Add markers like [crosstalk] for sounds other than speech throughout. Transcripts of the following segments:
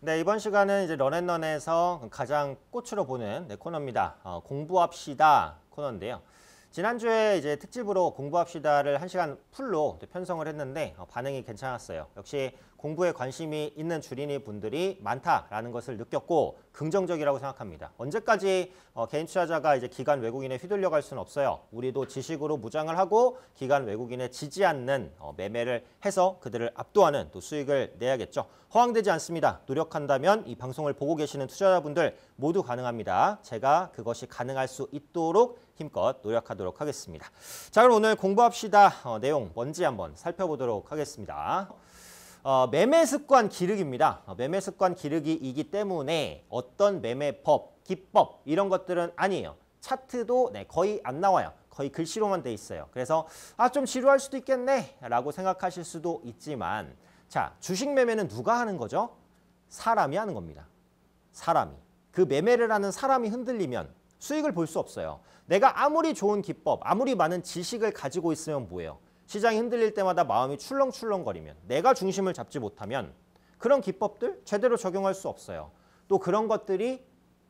네, 이번 시간은 이제 런앤런에서 가장 꽃으로 보는 네, 코너입니다. 어, 공부합시다 코너인데요. 지난주에 이제 특집으로 공부합시다를 한시간 풀로 편성을 했는데 어, 반응이 괜찮았어요. 역시 공부에 관심이 있는 주린이 분들이 많다라는 것을 느꼈고 긍정적이라고 생각합니다. 언제까지 어, 개인 투자자가 이제 기관 외국인에 휘둘려 갈 수는 없어요. 우리도 지식으로 무장을 하고 기관 외국인에 지지 않는 어, 매매를 해서 그들을 압도하는 또 수익을 내야겠죠. 허황되지 않습니다. 노력한다면 이 방송을 보고 계시는 투자자분들 모두 가능합니다. 제가 그것이 가능할 수 있도록 힘껏 노력하도록 하겠습니다. 자 그럼 오늘 공부합시다 어, 내용 뭔지 한번 살펴보도록 하겠습니다. 어, 매매 습관 기르기입니다. 어, 매매 습관 기르기이기 때문에 어떤 매매법, 기법 이런 것들은 아니에요. 차트도 네, 거의 안 나와요. 거의 글씨로만 돼 있어요. 그래서 아 좀 지루할 수도 있겠네 라고 생각하실 수도 있지만 자 주식 매매는 누가 하는 거죠? 사람이 하는 겁니다. 사람이. 그 매매를 하는 사람이 흔들리면 수익을 볼 수 없어요. 내가 아무리 좋은 기법, 아무리 많은 지식을 가지고 있으면 뭐예요? 시장이 흔들릴 때마다 마음이 출렁출렁거리면 내가 중심을 잡지 못하면 그런 기법들 제대로 적용할 수 없어요. 또 그런 것들이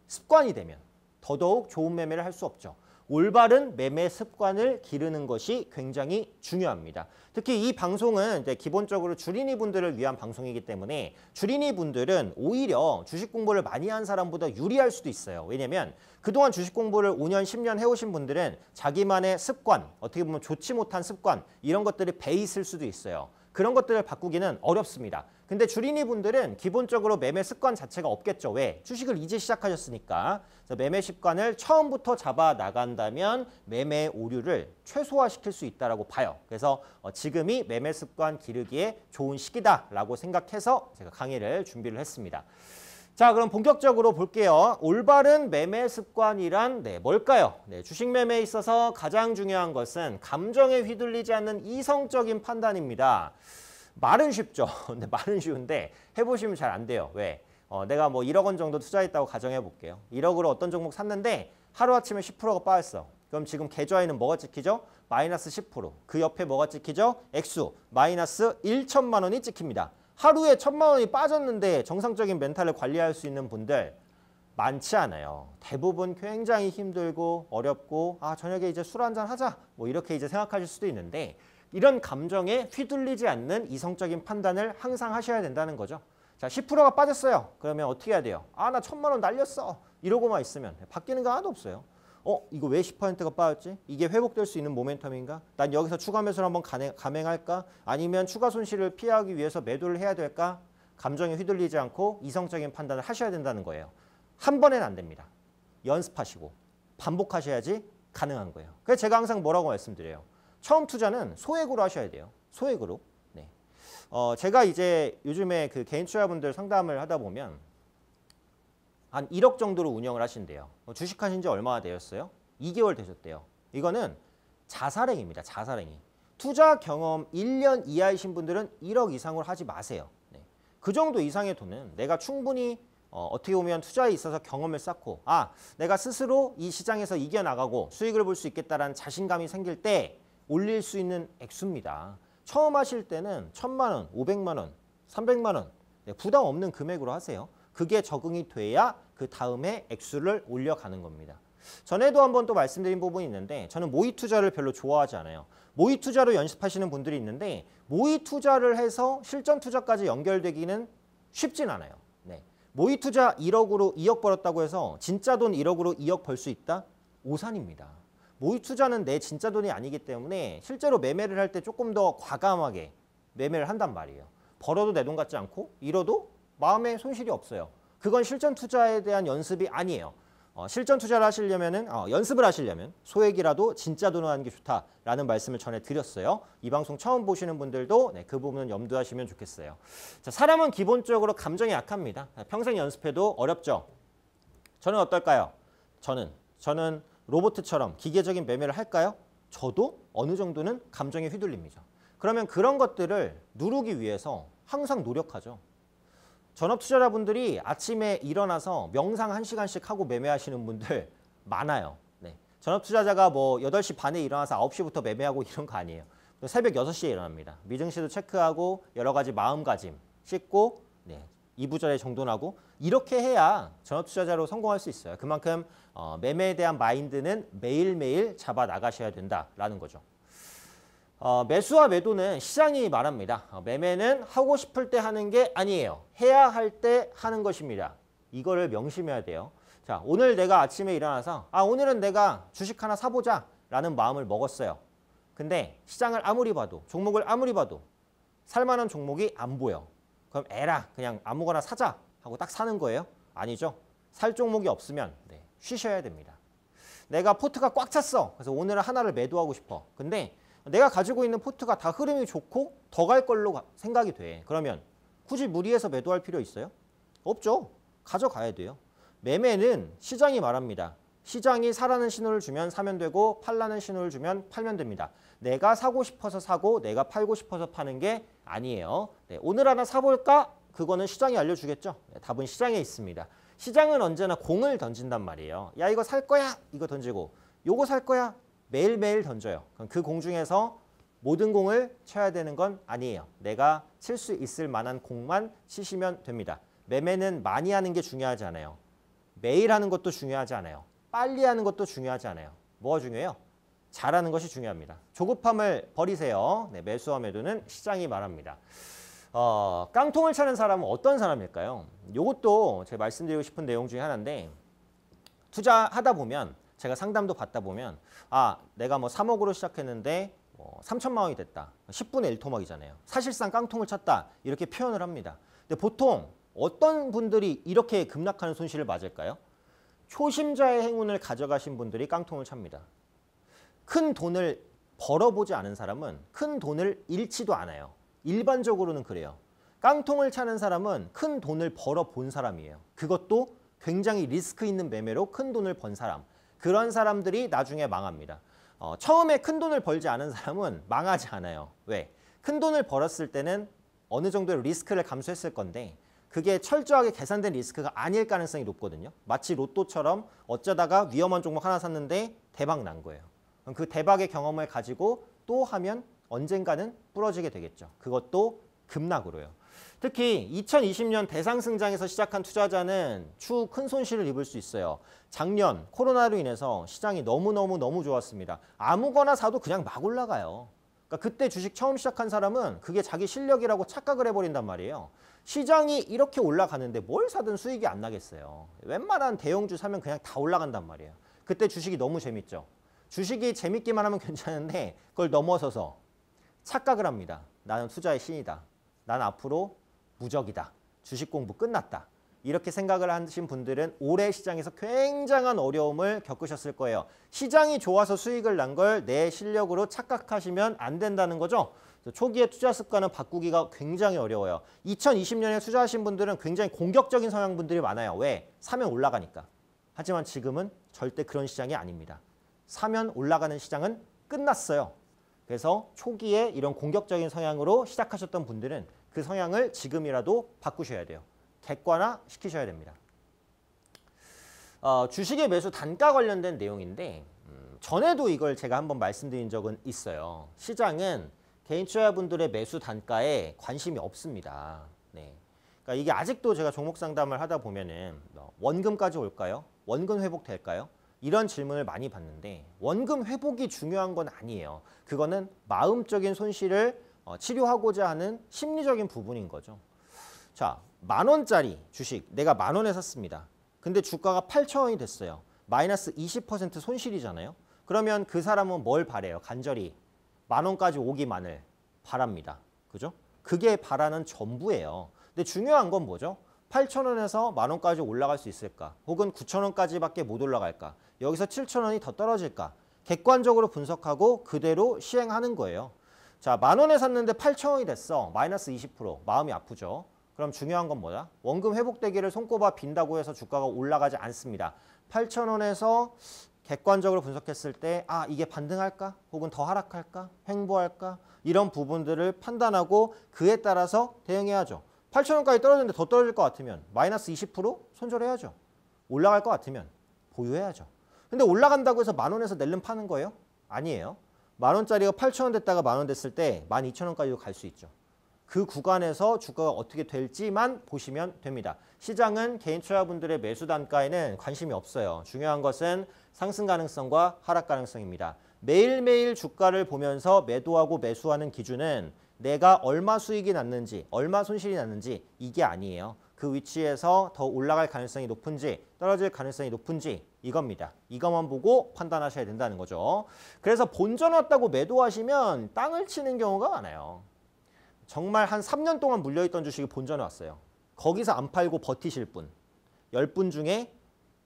습관이 되면 더더욱 좋은 매매를 할 수 없죠. 올바른 매매 습관을 기르는 것이 굉장히 중요합니다. 특히 이 방송은 기본적으로 주린이 분들을 위한 방송이기 때문에 주린이 분들은 오히려 주식 공부를 많이 한 사람보다 유리할 수도 있어요. 왜냐면 그동안 주식 공부를 5년, 10년 해오신 분들은 자기만의 습관, 어떻게 보면 좋지 못한 습관 이런 것들이 베이 있을 수도 있어요. 그런 것들을 바꾸기는 어렵습니다. 근데 주린이 분들은 기본적으로 매매 습관 자체가 없겠죠. 왜? 주식을 이제 시작하셨으니까. 매매 습관을 처음부터 잡아 나간다면 매매 오류를 최소화시킬 수 있다고 봐요. 그래서 어, 지금이 매매 습관 기르기에 좋은 시기다라고 생각해서 제가 강의를 준비를 했습니다. 자 그럼 본격적으로 볼게요. 올바른 매매 습관이란 네, 뭘까요? 네, 주식 매매에 있어서 가장 중요한 것은 감정에 휘둘리지 않는 이성적인 판단입니다. 말은 쉽죠. [laughs] 근데 말은 쉬운데 해보시면 잘 안 돼요. 왜? 어, 내가 뭐 1억 원 정도 투자했다고 가정해 볼게요. 1억으로 어떤 종목 샀는데 하루아침에 10%가 빠졌어. 그럼 지금 계좌에는 뭐가 찍히죠? 마이너스 10%. 그 옆에 뭐가 찍히죠? 액수 마이너스 1천만 원이 찍힙니다. 하루에 천만 원이 빠졌는데 정상적인 멘탈을 관리할 수 있는 분들 많지 않아요. 대부분 굉장히 힘들고 어렵고 아 저녁에 이제 술 한잔 하자 뭐 이렇게 이제 생각하실 수도 있는데 이런 감정에 휘둘리지 않는 이성적인 판단을 항상 하셔야 된다는 거죠. 자 10%가 빠졌어요. 그러면 어떻게 해야 돼요? 아 나 천만 원 날렸어. 이러고만 있으면 바뀌는 거 하나도 없어요. 어 이거 왜 10%가 빠졌지? 이게 회복될 수 있는 모멘텀인가? 난 여기서 추가 매수를 한번 감행, 할까 아니면 추가 손실을 피하기 위해서 매도를 해야 될까? 감정에 휘둘리지 않고 이성적인 판단을 하셔야 된다는 거예요. 한 번엔 안 됩니다. 연습하시고 반복하셔야지 가능한 거예요. 그래서 제가 항상 뭐라고 말씀드려요. 처음 투자는 소액으로 하셔야 돼요. 소액으로. 네. 어, 제가 이제 요즘에 그 개인 투자분들 상담을 하다 보면 한 1억 정도로 운영을 하신대요. 어, 주식하신 지 얼마나 되었어요? 2개월 되셨대요. 이거는 자살행위입니다. 자살행위. 투자 경험 1년 이하이신 분들은 1억 이상으로 하지 마세요. 네. 그 정도 이상의 돈은 내가 충분히 어, 떻게 보면 투자에 있어서 경험을 쌓고 아 내가 스스로 이 시장에서 이겨나가고 수익을 볼 수 있겠다라는 자신감이 생길 때 올릴 수 있는 액수입니다. 처음 하실 때는 1 천만 원, 오백만 원, 삼백만 원 네, 부담 없는 금액으로 하세요. 그게 적응이 돼야 그 다음에 액수를 올려가는 겁니다. 전에도 한번 또 말씀드린 부분이 있는데 저는 모의 투자를 별로 좋아하지 않아요. 모의 투자로 연습하시는 분들이 있는데 모의 투자를 해서 실전 투자까지 연결되기는 쉽진 않아요. 네. 모의 투자 1억으로 2억 벌었다고 해서 진짜 돈 1억으로 2억 벌 수 있다? 오산입니다. 모의 투자는 내 진짜 돈이 아니기 때문에 실제로 매매를 할 때 조금 더 과감하게 매매를 한단 말이에요. 벌어도 내 돈 같지 않고 잃어도 마음의 손실이 없어요. 그건 실전 투자에 대한 연습이 아니에요. 어, 실전 투자를 하시려면 어, 연습을 하시려면 소액이라도 진짜 돈을 하는 게 좋다라는 말씀을 전해 드렸어요. 이 방송 처음 보시는 분들도 네, 그 부분은 염두하시면 좋겠어요. 자, 사람은 기본적으로 감정이 약합니다. 아, 평생 연습해도 어렵죠. 저는 어떨까요? 저는 저는 로보트처럼 기계적인 매매를 할까요? 저도 어느 정도는 감정에 휘둘립니다. 그러면 그런 것들을 누르기 위해서 항상 노력하죠. 전업 투자자분들이 아침에 일어나서 명상 한시간씩 하고 매매하시는 분들 [laughs] 많아요. 네. 전업 투자자가 뭐 8시 반에 일어나서 9시부터 매매하고 이런 거 아니에요. 새벽 6시에 일어납니다. 미증시도 체크하고 여러 가지 마음가짐 씻고 네. 2부절에 정돈하고 이렇게 해야 전업 투자자로 성공할 수 있어요. 그만큼 어, 매매에 대한 마인드는 매일매일 잡아 나가셔야 된다라는 거죠. 어, 매수와 매도는 시장이 말합니다. 어, 매매는 하고 싶을 때 하는 게 아니에요. 해야 할 때 하는 것입니다. 이거를 명심해야 돼요. 자, 오늘 내가 아침에 일어나서 아 오늘은 내가 주식 하나 사보자 라는 마음을 먹었어요. 근데 시장을 아무리 봐도 종목을 아무리 봐도 살만한 종목이 안 보여. 그럼 에라 그냥 아무거나 사자 하고 딱 사는 거예요? 아니죠. 살 종목이 없으면 네, 쉬셔야 됩니다. 내가 포트가 꽉 찼어. 그래서 오늘은 하나를 매도하고 싶어. 근데 내가 가지고 있는 포트가 다 흐름이 좋고 더 갈 걸로 생각이 돼. 그러면 굳이 무리해서 매도할 필요 있어요? 없죠. 가져가야 돼요. 매매는 시장이 말합니다. 시장이 사라는 신호를 주면 사면 되고 팔라는 신호를 주면 팔면 됩니다. 내가 사고 싶어서 사고 내가 팔고 싶어서 파는 게 아니에요. 네, 오늘 하나 사볼까? 그거는 시장이 알려주겠죠. 네, 답은 시장에 있습니다. 시장은 언제나 공을 던진단 말이에요. 야 이거 살 거야 이거 던지고 요거 살 거야 매일매일 던져요. 그럼 그공 중에서 모든 공을 쳐야 되는 건 아니에요. 내가 칠 수 있을 만한 공만 치시면 됩니다. 매매는 많이 하는 게 중요하지 않아요. 매일 하는 것도 중요하지 않아요. 빨리 하는 것도 중요하지 않아요. 뭐가 중요해요? 잘하는 것이 중요합니다. 조급함을 버리세요. 네, 매수함에도는 시장이 말합니다. 어, 깡통을 차는 사람은 어떤 사람일까요? 이것도 제가 말씀드리고 싶은 내용 중에 하나인데 투자하다 보면 제가 상담도 받다 보면 아 내가 뭐 3억으로 시작했는데 뭐 어, 3천만 원이 됐다. 10분의 1토막이잖아요. 사실상 깡통을 쳤다 이렇게 표현을 합니다. 근데 보통 어떤 분들이 이렇게 급락하는 손실을 맞을까요? 초심자의 행운을 가져가신 분들이 깡통을 찹니다. 큰 돈을 벌어보지 않은 사람은 큰 돈을 잃지도 않아요. 일반적으로는 그래요. 깡통을 차는 사람은 큰 돈을 벌어본 사람이에요. 그것도 굉장히 리스크 있는 매매로 큰 돈을 번 사람. 그런 사람들이 나중에 망합니다. 어, 처음에 큰 돈을 벌지 않은 사람은 망하지 않아요. 왜? 큰 돈을 벌었을 때는 어느 정도의 리스크를 감수했을 건데 그게 철저하게 계산된 리스크가 아닐 가능성이 높거든요. 마치 로또처럼 어쩌다가 위험한 종목 하나 샀는데 대박 난 거예요. 그럼 그 대박의 경험을 가지고 또 하면 언젠가는 부러지게 되겠죠. 그것도 급락으로요. 특히 2020년 대상승장에서 시작한 투자자는 추후 큰 손실을 입을 수 있어요. 작년 코로나로 인해서 시장이 너무너무 너무 좋았습니다. 아무거나 사도 그냥 막 올라가요. 그러니까 그때 주식 처음 시작한 사람은 그게 자기 실력이라고 착각을 해버린단 말이에요. 시장이 이렇게 올라가는데 뭘 사든 수익이 안 나겠어요. 웬만한 대형주 사면 그냥 다 올라간단 말이에요. 그때 주식이 너무 재밌죠. 주식이 재밌기만 하면 [laughs] 괜찮은데 그걸 넘어서서 착각을 합니다. 나는 투자의 신이다. 난 앞으로 무적이다. 주식 공부 끝났다. 이렇게 생각을 하신 분들은 올해 시장에서 굉장한 어려움을 겪으셨을 거예요. 시장이 좋아서 수익을 난 걸 내 실력으로 착각하시면 안 된다는 거죠. 초기에 투자 습관은 바꾸기가 굉장히 어려워요. 2020년에 투자하신 분들은 굉장히 공격적인 성향 분들이 많아요. 왜? 사면 올라가니까. 하지만 지금은 절대 그런 시장이 아닙니다. 사면 올라가는 시장은 끝났어요. 그래서 초기에 이런 공격적인 성향으로 시작하셨던 분들은 그 성향을 지금이라도 바꾸셔야 돼요. 객관화 시키셔야 됩니다. 어, 주식의 매수 단가 관련된 내용인데 음, 전에도 이걸 제가 한번 말씀드린 적은 있어요. 시장은 개인 투자분들의 매수 단가에 관심이 없습니다. 네. 그러니까 이게 아직도 제가 종목 상담을 하다 보면은 어, 원금까지 올까요? 원금 회복될까요? 이런 질문을 많이 받는데 원금 회복이 중요한 건 아니에요. 그거는 마음적인 손실을 어, 치료하고자 하는 심리적인 부분인 거죠. 자, 만 원짜리 주식 내가 만 원에 샀습니다. 근데 주가가 8천 원이 됐어요. 마이너스 20% 손실이잖아요. 그러면 그 사람은 뭘 바래요? 간절히 만 원까지 오기만을 바랍니다. 그죠? 그게 바라는 전부예요. 근데 중요한 건 뭐죠? 8천원에서만 원까지 올라갈 수 있을까? 혹은 9천원까지밖에 못 올라갈까? 여기서 7천 원이 더 떨어질까? 객관적으로 분석하고 그대로 시행하는 거예요. 자, 만 원에 샀는데 8천 원이 됐어. 마이너스 20%. 마음이 아프죠. 그럼 중요한 건 뭐야? 원금 회복되기를 손꼽아 빈다고 해서 주가가 올라가지 않습니다. 8천 원에서 객관적으로 분석했을 때 아, 이게 반등할까? 혹은 더 하락할까? 횡보할까? 이런 부분들을 판단하고 그에 따라서 대응해야죠. 8천 원까지 떨어졌는데 더 떨어질 것 같으면 마이너스 20% 손절해야죠. 올라갈 것 같으면 보유해야죠. 근데 올라간다고 해서 만 원에서 낼름 파는 거예요? 아니에요. 만 원짜리가 8천 원 됐다가 만원 됐을 때 12,000원까지도 갈 수 있죠. 그 구간에서 주가가 어떻게 될지만 보시면 됩니다. 시장은 개인 투자분들의 매수 단가에는 관심이 없어요. 중요한 것은 상승 가능성과 하락 가능성입니다. 매일매일 주가를 보면서 매도하고 매수하는 기준은 내가 얼마 수익이 났는지 얼마 손실이 났는지 이게 아니에요. 그 위치에서 더 올라갈 가능성이 높은지 떨어질 가능성이 높은지 이겁니다. 이것만 보고 판단하셔야 된다는 거죠. 그래서 본전 왔다고 매도하시면 땅을 치는 경우가 많아요. 정말 한 3년 동안 물려있던 주식이 본전 왔어요. 거기서 안 팔고 버티실 분. 10분 중에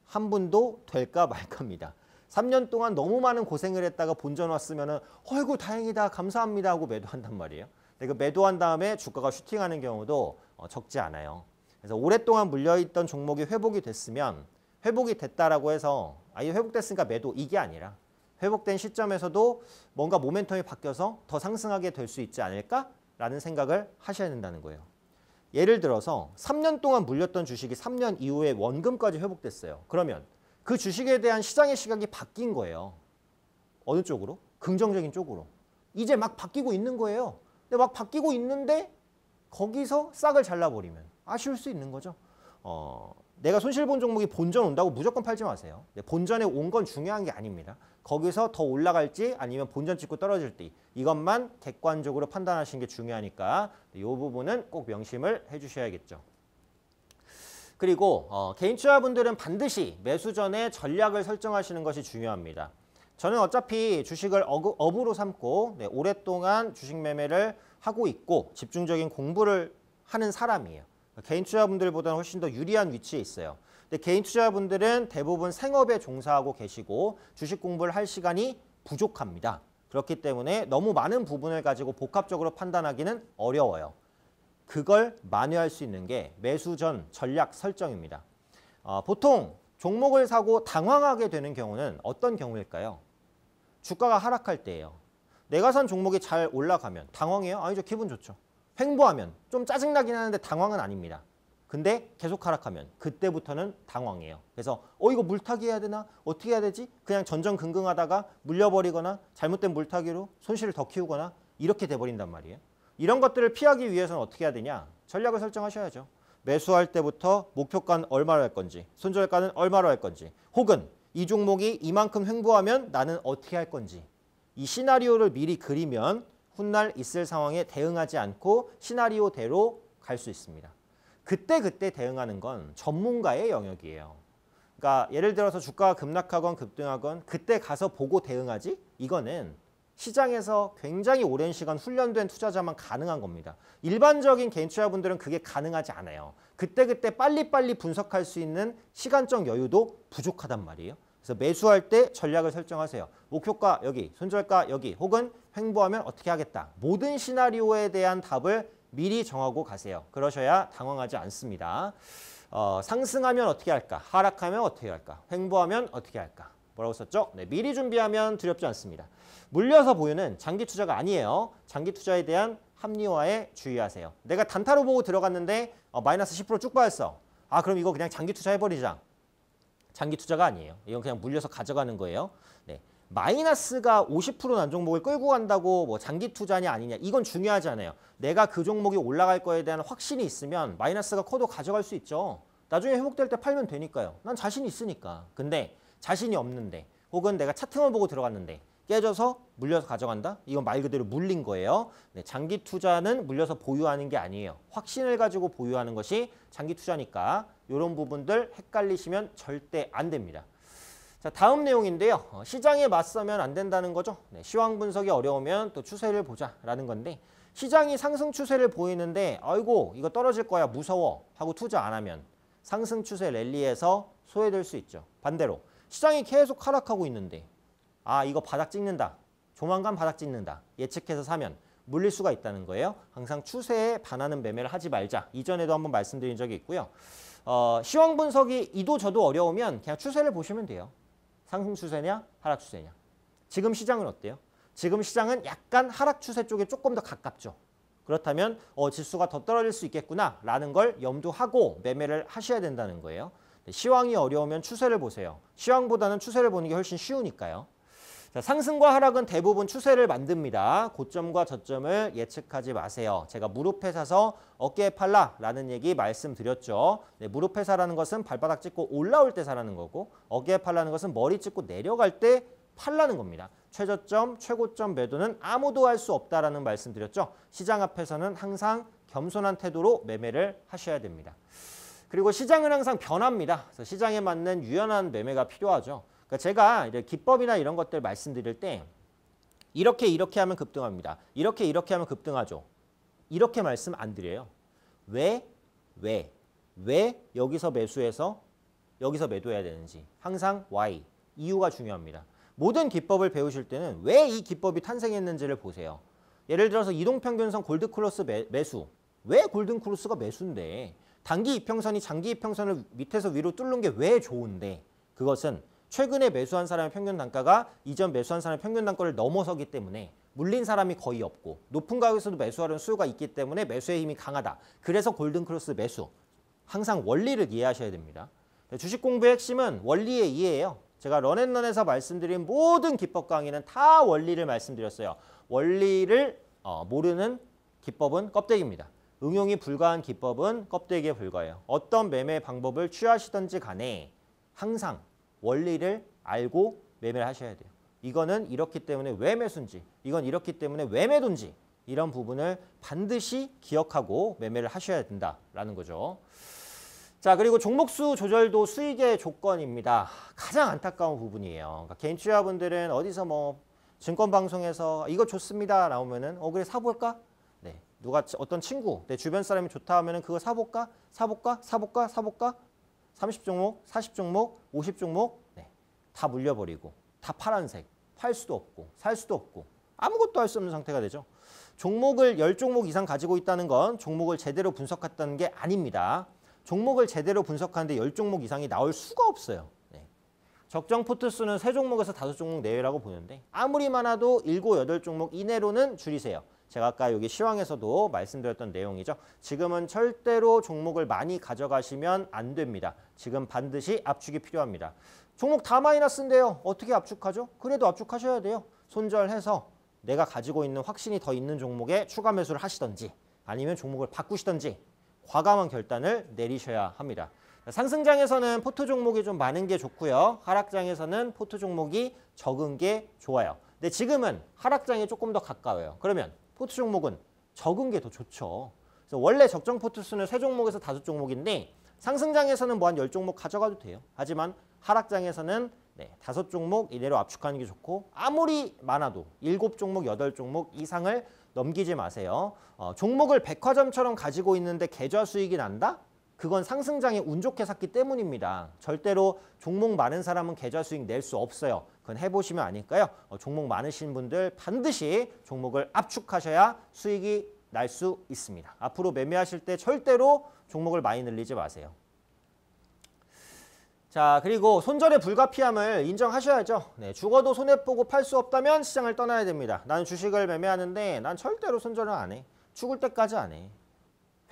한 분도 될까 말까입니다. 3년 동안 너무 많은 고생을 했다가 본전 왔으면 어이구 다행이다 감사합니다 하고 매도한단 말이에요. 그 매도한 다음에 주가가 슈팅하는 경우도 어, 적지 않아요. 그래서 오랫동안 물려있던 종목이 회복이 됐으면 회복이 됐다라고 해서 아예 회복됐으니까 매도 이게 아니라 회복된 시점에서도 뭔가 모멘텀이 바뀌어서 더 상승하게 될 수 있지 않을까라는 생각을 하셔야 된다는 거예요. 예를 들어서 3년 동안 물렸던 주식이 3년 이후에 원금까지 회복됐어요. 그러면 그 주식에 대한 시장의 시각이 바뀐 거예요. 어느 쪽으로? 긍정적인 쪽으로. 이제 막 바뀌고 있는 거예요. 근데 막 바뀌고 있는데 거기서 싹을 잘라버리면 아쉬울 수 있는 거죠. 어, 내가 손실 본 종목이 본전 온다고 무조건 팔지 마세요. 네, 본전에 온 건 중요한 게 아닙니다. 거기서 더 올라갈지 아니면 본전 찍고 떨어질지 이것만 객관적으로 판단하시는 게 중요하니까 이 네, 부분은 꼭 명심을 해주셔야겠죠. 그리고 어, 개인 투자분들은 반드시 매수 전에 전략을 설정하시는 것이 중요합니다. 저는 어차피 주식을 어, 업으로 삼고 네, 오랫동안 주식 매매를 하고 있고 집중적인 공부를 하는 사람이에요. 개인 투자분들보다는 훨씬 더 유리한 위치에 있어요. 근데 개인 투자분들은 대부분 생업에 종사하고 계시고 주식 공부를 할 시간이 부족합니다. 그렇기 때문에 너무 많은 부분을 가지고 복합적으로 판단하기는 어려워요. 그걸 만회할 수 있는 게 매수 전 전략 설정입니다. 어, 보통 종목을 사고 당황하게 되는 경우는 어떤 경우일까요? 주가가 하락할 때예요. 내가 산 종목이 잘 올라가면 당황해요? 아니죠. 기분 좋죠. 횡보하면 좀 짜증나긴 하는데 당황은 아닙니다. 근데 계속 하락하면 그때부터는 당황해요. 그래서 어 이거 물타기 해야 되나? 어떻게 해야 되지? 그냥 전전긍긍하다가 물려버리거나 잘못된 물타기로 손실을 더 키우거나 이렇게 돼버린단 말이에요. 이런 것들을 피하기 위해서는 어떻게 해야 되냐? 전략을 설정하셔야죠. 매수할 때부터 목표가는 얼마로 할 건지, 손절가는 얼마로 할 건지, 혹은 이 종목이 이만큼 횡보하면 나는 어떻게 할 건지 이 시나리오를 미리 그리면 훗날 있을 상황에 대응하지 않고 시나리오대로 갈 수 있습니다. 그때 그때 대응하는 건 전문가의 영역이에요. 그러니까 예를 들어서 주가가 급락하건 급등하건 그때 가서 보고 대응하지 이거는 시장에서 굉장히 오랜 시간 훈련된 투자자만 가능한 겁니다. 일반적인 개인 투자분들은 그게 가능하지 않아요. 그때 그때 빨리빨리 분석할 수 있는 시간적 여유도 부족하단 말이에요. 그래서 매수할 때 전략을 설정하세요. 목표가 여기, 손절가 여기, 혹은 횡보하면 어떻게 하겠다. 모든 시나리오에 대한 답을 미리 정하고 가세요. 그러셔야 당황하지 않습니다. 어, 상승하면 어떻게 할까? 하락하면 어떻게 할까? 횡보하면 어떻게 할까? 뭐라고 썼죠? 네, 미리 준비하면 두렵지 않습니다. 물려서 보유는 장기 투자가 아니에요. 장기 투자에 대한 합리화에 주의하세요. 내가 단타로 보고 들어갔는데 어, 마이너스 10%쭉 빠졌어. 아 그럼 이거 그냥 장기 투자해버리자. 장기 투자가 아니에요. 이건 그냥 물려서 가져가는 거예요. 네. 마이너스가 50%난 종목을 끌고 간다고 뭐 장기 투자냐 아니냐 이건 중요하지 않아요. 내가 그 종목이 올라갈 거에 대한 확신이 있으면 마이너스가 커도 가져갈 수 있죠. 나중에 회복될 때 팔면 되니까요. 난자신 있으니까. 근데 자신이 없는데 혹은 내가 차트만 보고 들어갔는데 깨져서 물려서 가져간다? 이건 말 그대로 물린 거예요. 네, 장기 투자는 물려서 보유하는 게 아니에요. 확신을 가지고 보유하는 것이 장기 투자니까 이런 부분들 헷갈리시면 절대 안 됩니다. 자 다음 내용인데요. 어, 시장에 맞서면 안 된다는 거죠. 네, 시황 분석이 어려우면 또 추세를 보자라는 건데 시장이 상승 추세를 보이는데 아이고 이거 떨어질 거야 무서워 하고 투자 안 하면 상승 추세 랠리에서 소외될 수 있죠. 반대로 시장이 계속 하락하고 있는데 아 이거 바닥 찍는다. 조만간 바닥 찍는다. 예측해서 사면 물릴 수가 있다는 거예요. 항상 추세에 반하는 매매를 하지 말자. 이전에도 한번 말씀드린 적이 있고요. 어, 시황 분석이 이도 저도 어려우면 그냥 추세를 보시면 돼요. 상승 추세냐 하락 추세냐. 지금 시장은 어때요? 지금 시장은 약간 하락 추세 쪽에 조금 더 가깝죠. 그렇다면 어, 지수가 더 떨어질 수 있겠구나라는 걸 염두하고 매매를 하셔야 된다는 거예요. 네, 시황이 어려우면 추세를 보세요. 시황보다는 추세를 보는 게 훨씬 쉬우니까요. 자, 상승과 하락은 대부분 추세를 만듭니다. 고점과 저점을 예측하지 마세요. 제가 무릎에 사서 어깨에 팔라 라는 얘기 말씀드렸죠. 네, 무릎에 사라는 것은 발바닥 찍고 올라올 때 사라는 거고 어깨에 팔라는 것은 머리 찍고 내려갈 때 팔라는 겁니다. 최저점, 최고점 매도는 아무도 할 수 없다라는 말씀드렸죠. 시장 앞에서는 항상 겸손한 태도로 매매를 하셔야 됩니다. 그리고 시장은 항상 변합니다. 그래서 시장에 맞는 유연한 매매가 필요하죠. 그러니까 제가 기법이나 이런 것들 말씀드릴 때 이렇게 이렇게 하면 급등합니다. 이렇게 이렇게 하면 급등하죠. 이렇게 말씀 안 드려요. 왜? 왜? 왜 여기서 매수해서 여기서 매도해야 되는지 항상 why, 이유가 중요합니다. 모든 기법을 배우실 때는 왜 이 기법이 탄생했는지를 보세요. 예를 들어서 이동평균선 골드클로스 매수 왜 골든크로스가 매수인데 단기 이평선이 장기 이평선을 밑에서 위로 뚫는 게 왜 좋은데 그것은 최근에 매수한 사람의 평균 단가가 이전 매수한 사람의 평균 단가를 넘어서기 때문에 물린 사람이 거의 없고 높은 가격에서도 매수하는 려 수요가 있기 때문에 매수의 힘이 강하다. 그래서 골든크로스 매수. 항상 원리를 이해하셔야 됩니다. 네, 주식 공부의 핵심은 원리의 이해예요. 제가 런앤런에서 말씀드린 모든 기법 강의는 다 원리를 말씀드렸어요. 원리를 어, 모르는 기법은 껍데기입니다. 응용이 불가한 기법은 껍데기에 불과해요. 어떤 매매 방법을 취하시든지 간에 항상 원리를 알고 매매를 하셔야 돼요. 이거는 이렇기 때문에 왜 매수인지 이건 이렇기 때문에 왜 매도인지 이런 부분을 반드시 기억하고 매매를 하셔야 된다라는 거죠. 자 그리고 종목수 조절도 수익의 조건입니다. 가장 안타까운 부분이에요. 그러니까 개인 투자분들은 어디서 뭐 증권방송에서 이거 좋습니다 나오면은 어 그래 사볼까? 네 누가 어떤 친구 내 주변 사람이 좋다 하면은 그거 사볼까? 사볼까? 사볼까? 사볼까? 30종목, 40종목, 50종목 네. 다 물려버리고 다 파란색 팔 수도 없고 살 수도 없고 아무것도 할 수 없는 상태가 되죠. 종목을 10종목 이상 가지고 있다는 건 종목을 제대로 분석했다는 게 아닙니다. 종목을 제대로 분석하는데 10종목 이상이 나올 수가 없어요. 네. 적정 포트 수는 세종목에서 다 종목 내외라고 보는데 아무리 많아도 일곱 종목 이내로는 줄이세요. 제가 아까 여기 시황에서도 말씀드렸던 내용이죠. 지금은 절대로 종목을 많이 가져가시면 안 됩니다. 지금 반드시 압축이 필요합니다. 종목 다 마이너스인데요. 어떻게 압축하죠? 그래도 압축하셔야 돼요. 손절해서 내가 가지고 있는 확신이 더 있는 종목에 추가 매수를 하시던지 아니면 종목을 바꾸시던지 과감한 결단을 내리셔야 합니다. 상승장에서는 포트 종목이 좀 많은 게 좋고요. 하락장에서는 포트 종목이 적은 게 좋아요. 근데 지금은 하락장에 조금 더 가까워요. 그러면 포트 종목은 적은 게 더 좋죠. 그래서 원래 적정 포트 수는 세 종목에서 다섯 종목인데 상승장에서는 뭐 한 열종목 가져가도 돼요. 하지만 하락장에서는 네, 다섯 종목 이대로 압축하는 게 좋고 아무리 많아도 일곱 종목, 여덟 종목 이상을 넘기지 마세요. 어, 종목을 백화점처럼 가지고 있는데 계좌 수익이 난다? 그건 상승장에 운 좋게 샀기 때문입니다. 절대로 종목 많은 사람은 계좌 수익 낼 수 없어요. 그건 해보시면 아닐까요 어, 종목 많으신 분들 반드시 종목을 압축하셔야 수익이 날 수 있습니다. 앞으로 매매하실 때 절대로 종목을 많이 늘리지 마세요. 자 그리고 손절의 불가피함을 인정하셔야죠. 네, 죽어도 손해보고 팔 수 없다면 시장을 떠나야 됩니다. 나는 주식을 매매하는데 난 절대로 손절을 안 해. 죽을 때까지 안 해.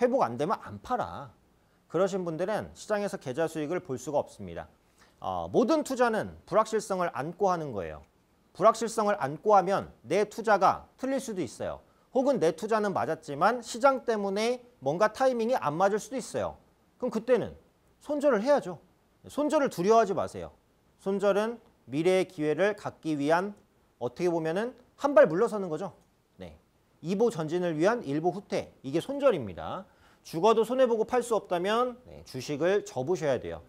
회복 안 되면 안 팔아. 그러신 분들은 시장에서 계좌 수익을 볼 수가 없습니다. 어, 모든 투자는 불확실성을 안고 하는 거예요. 불확실성을 안고 하면 내 투자가 틀릴 수도 있어요. 혹은 내 투자는 맞았지만 시장 때문에 뭔가 타이밍이 안 맞을 수도 있어요. 그럼 그때는 손절을 해야죠. 손절을 두려워하지 마세요. 손절은 미래의 기회를 갖기 위한 어떻게 보면은 한 발 물러서는 거죠. 네. 2보 전진을 위한 1보 후퇴. 이게 손절입니다. 죽어도 손해보고 팔 수 없다면 네, 주식을 접으셔야 돼요.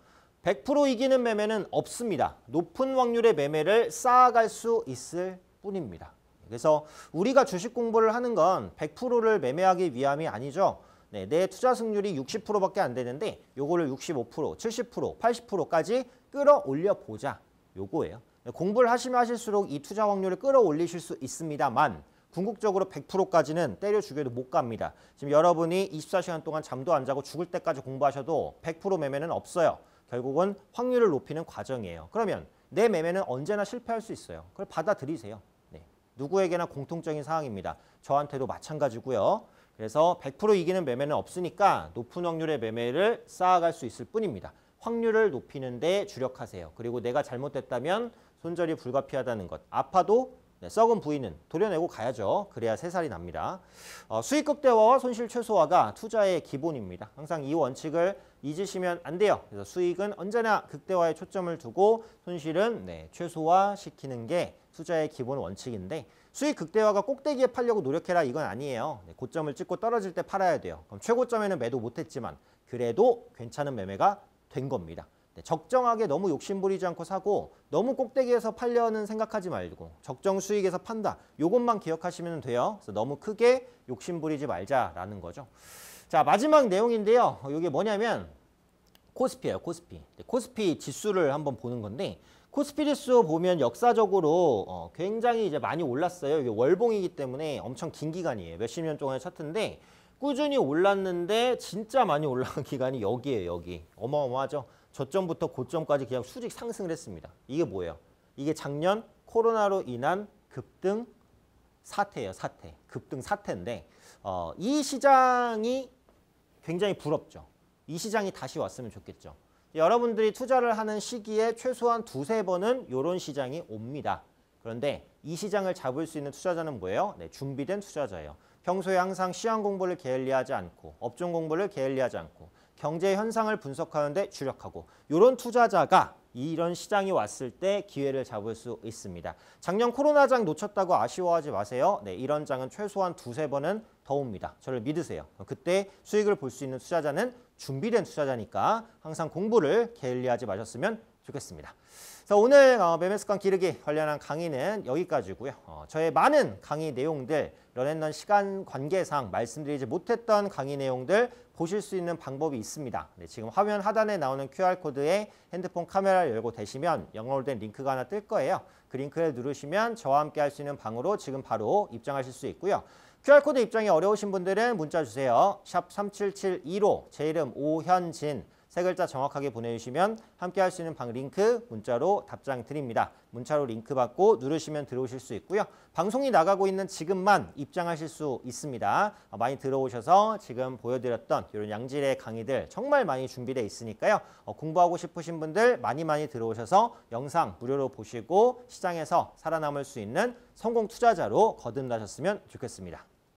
100% 이기는 매매는 없습니다. 높은 확률의 매매를 쌓아갈 수 있을 뿐입니다. 그래서 우리가 주식 공부를 하는 건 100%를 매매하기 위함이 아니죠. 네, 내 투자 승률이 60%밖에 안 되는데 요거를 65%, 70%, 80%까지 끌어올려 보자. 요거예요. 네, 공부를 하시면 하실수록 이 투자 확률을 끌어올리실 수 있습니다만 궁극적으로 100%까지는 때려 죽여도 못 갑니다. 지금 여러분이 24시간 동안 잠도 안 자고 죽을 때까지 공부하셔도 100% 매매는 없어요. 결국은 확률을 높이는 과정이에요. 그러면 내 매매는 언제나 실패할 수 있어요. 그걸 받아들이세요. 네. 누구에게나 공통적인 상황입니다. 저한테도 마찬가지고요. 그래서 100% 이기는 매매는 없으니까 높은 확률의 매매를 쌓아갈 수 있을 뿐입니다. 확률을 높이는 데 주력하세요. 그리고 내가 잘못됐다면 손절이 불가피하다는 것. 아파도 네, 썩은 부위는 도려내고 가야죠. 그래야 새살이 납니다. 어, 수익 극대화와 손실 최소화가 투자의 기본입니다. 항상 이 원칙을 잊으시면 안 돼요. 그래서 수익은 언제나 극대화에 초점을 두고 손실은 네, 최소화시키는 게 투자의 기본 원칙인데 수익 극대화가 꼭대기에 팔려고 노력해라 이건 아니에요. 네, 고점을 찍고 떨어질 때 팔아야 돼요. 그럼 최고점에는 매도 못했지만 그래도 괜찮은 매매가 된 겁니다. 네, 적정하게 너무 욕심부리지 않고 사고 너무 꼭대기에서 팔려는 생각하지 말고 적정 수익에서 판다. 이것만 기억하시면 돼요. 그래서 너무 크게 욕심부리지 말자라는 거죠. 자 마지막 내용인데요. 이게 뭐냐면 코스피예요. 코스피. 네, 코스피 지수를 한번 보는 건데 코스피 지수 보면 역사적으로 어, 굉장히 이제 많이 올랐어요. 이게 월봉이기 때문에 엄청 긴 기간이에요. 몇십 년 동안의 차트인데 꾸준히 올랐는데 진짜 많이 올라간 [laughs] 기간이 여기에요. 여기. 어마어마하죠. 저점부터 고점까지 그냥 수직 상승을 했습니다. 이게 뭐예요? 이게 작년 코로나로 인한 급등 사태예요. 사태. 급등 사태인데 어, 이 시장이 굉장히 부럽죠. 이 시장이 다시 왔으면 좋겠죠. 여러분들이 투자를 하는 시기에 최소한 두세 번은 이런 시장이 옵니다. 그런데 이 시장을 잡을 수 있는 투자자는 뭐예요? 네, 준비된 투자자예요. 평소에 항상 시황 공부를 게을리하지 않고 업종 공부를 게을리하지 않고 경제 현상을 분석하는 데 주력하고 이런 투자자가 이런 시장이 왔을 때 기회를 잡을 수 있습니다. 작년 코로나장 놓쳤다고 아쉬워하지 마세요. 네, 이런 장은 최소한 두세 번은 더 옵니다. 저를 믿으세요. 그때 수익을 볼 수 있는 투자자는 준비된 투자자니까 항상 공부를 게을리하지 마셨으면 좋겠습니다. 자, 오늘 어, 매매 습관 기르기 관련한 강의는 여기까지고요. 어, 저의 많은 강의 내용들, 런앤런 시간 관계상 말씀드리지 못했던 강의 내용들 보실 수 있는 방법이 있습니다. 네, 지금 화면 하단에 나오는 QR코드에 핸드폰 카메라를 열고 대시면 영어로 된 링크가 하나 뜰 거예요. 그 링크를 누르시면 저와 함께 할 수 있는 방으로 지금 바로 입장하실 수 있고요. QR코드 입장이 어려우신 분들은 문자 주세요. 샵 3772로 제 이름 오현진 세 글자 정확하게 보내주시면 함께 할 수 있는 방 링크 문자로 답장 드립니다. 문자로 링크 받고 누르시면 들어오실 수 있고요. 방송이 나가고 있는 지금만 입장하실 수 있습니다. 어, 많이 들어오셔서 지금 보여드렸던 이런 양질의 강의들 정말 많이 준비되어 있으니까요. 어, 공부하고 싶으신 분들 많이 많이 들어오셔서 영상 무료로 보시고 시장에서 살아남을 수 있는 성공 투자자로 거듭나셨으면 좋겠습니다.